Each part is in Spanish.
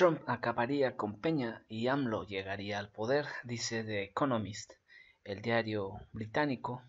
Trump acabaría con Peña y AMLO llegaría al poder, dice The Economist, el diario británico,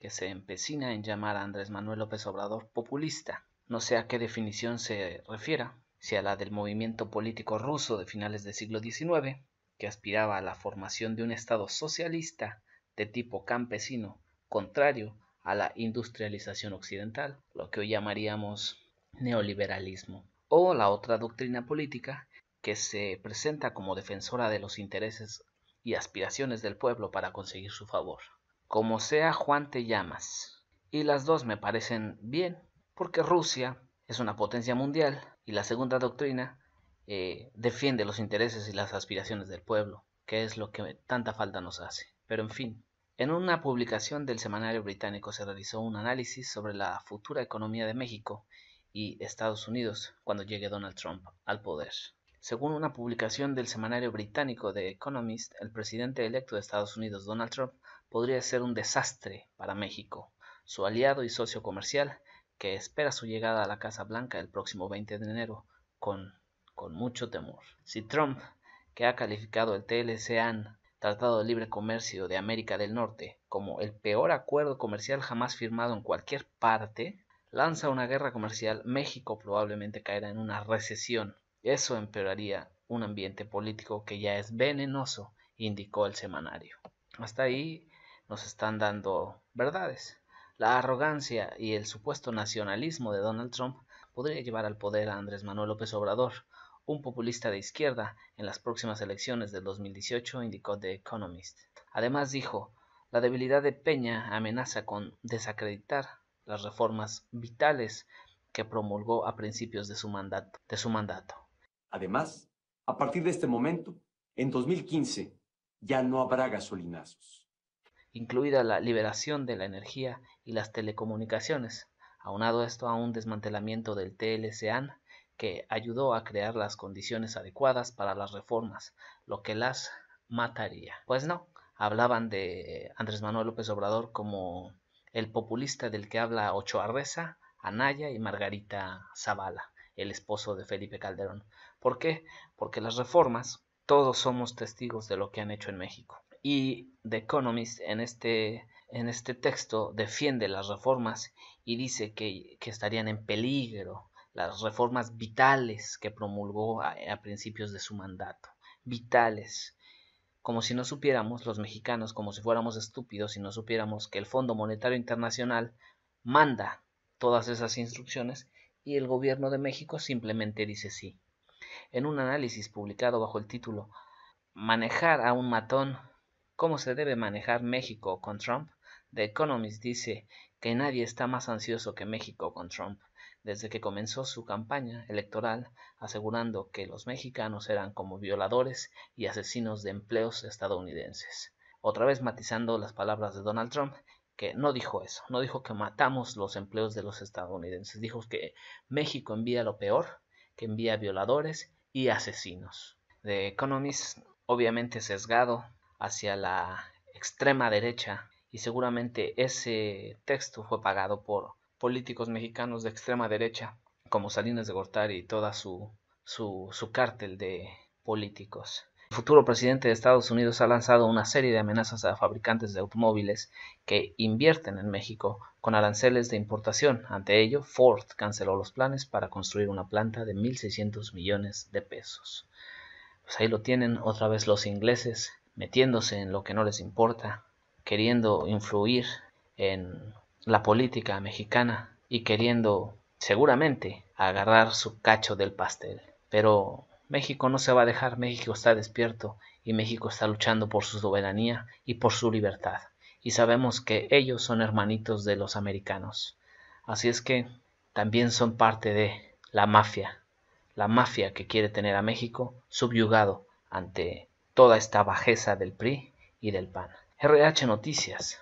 que se empecina en llamar a Andrés Manuel López Obrador populista. No sé a qué definición se refiera, si a la del movimiento político ruso de finales del siglo XIX, que aspiraba a la formación de un Estado socialista de tipo campesino, contrario a la industrialización occidental, lo que hoy llamaríamos neoliberalismo o la otra doctrina política que se presenta como defensora de los intereses y aspiraciones del pueblo para conseguir su favor. Como sea, Juan te llamas. Y las dos me parecen bien, porque Rusia es una potencia mundial y la segunda doctrina eh, defiende los intereses y las aspiraciones del pueblo, que es lo que tanta falta nos hace. Pero en fin, en una publicación del semanario británico se realizó un análisis sobre la futura economía de México y Estados Unidos cuando llegue Donald Trump al poder. Según una publicación del semanario británico The Economist, el presidente electo de Estados Unidos, Donald Trump, podría ser un desastre para México, su aliado y socio comercial, que espera su llegada a la Casa Blanca el próximo 20 de enero con, con mucho temor. Si Trump, que ha calificado el TLCAN, Tratado de Libre Comercio de América del Norte, como el peor acuerdo comercial jamás firmado en cualquier parte, lanza una guerra comercial, México probablemente caerá en una recesión. Eso empeoraría un ambiente político que ya es venenoso, indicó el semanario. Hasta ahí nos están dando verdades. La arrogancia y el supuesto nacionalismo de Donald Trump podría llevar al poder a Andrés Manuel López Obrador, un populista de izquierda, en las próximas elecciones del 2018, indicó The Economist. Además dijo, la debilidad de Peña amenaza con desacreditar las reformas vitales que promulgó a principios de su mandato. Además, a partir de este momento, en 2015, ya no habrá gasolinazos. Incluida la liberación de la energía y las telecomunicaciones, aunado esto a un desmantelamiento del TLCAN que ayudó a crear las condiciones adecuadas para las reformas, lo que las mataría. Pues no, hablaban de Andrés Manuel López Obrador como el populista del que habla Ochoa Reza, Anaya y Margarita Zavala, el esposo de Felipe Calderón. ¿Por qué? Porque las reformas, todos somos testigos de lo que han hecho en México. Y The Economist en este, en este texto defiende las reformas y dice que, estarían en peligro las reformas vitales que promulgó a principios de su mandato. Vitales como si no supiéramos los mexicanos, como si fuéramos estúpidos y no supiéramos que el Fondo Monetario Internacional manda todas esas instrucciones y el gobierno de México simplemente dice sí. En un análisis publicado bajo el título Manejar a un matón, cómo se debe manejar México con Trump, The Economist dice que nadie está más ansioso que México con Trump desde que comenzó su campaña electoral asegurando que los mexicanos eran como violadores y asesinos de empleos estadounidenses. Otra vez matizando las palabras de Donald Trump, que no dijo eso, no dijo que matamos los empleos de los estadounidenses, dijo que México envía lo peor, que envía violadores y asesinos. The Economist, obviamente sesgado hacia la extrema derecha y seguramente ese texto fue pagado por políticos mexicanos de extrema derecha, como Salinas de Gortari y toda su, su, su cártel de políticos. El futuro presidente de Estados Unidos ha lanzado una serie de amenazas a fabricantes de automóviles que invierten en México con aranceles de importación. Ante ello, Ford canceló los planes para construir una planta de 1.600 millones de pesos. Pues ahí lo tienen otra vez los ingleses metiéndose en lo que no les importa, queriendo influir en la política mexicana y queriendo seguramente agarrar su cacho del pastel. Pero México no se va a dejar, México está despierto y México está luchando por su soberanía y por su libertad. Y sabemos que ellos son hermanitos de los americanos. Así es que también son parte de la mafia, la mafia que quiere tener a México subyugado ante toda esta bajeza del PRI y del PAN. Rh Noticias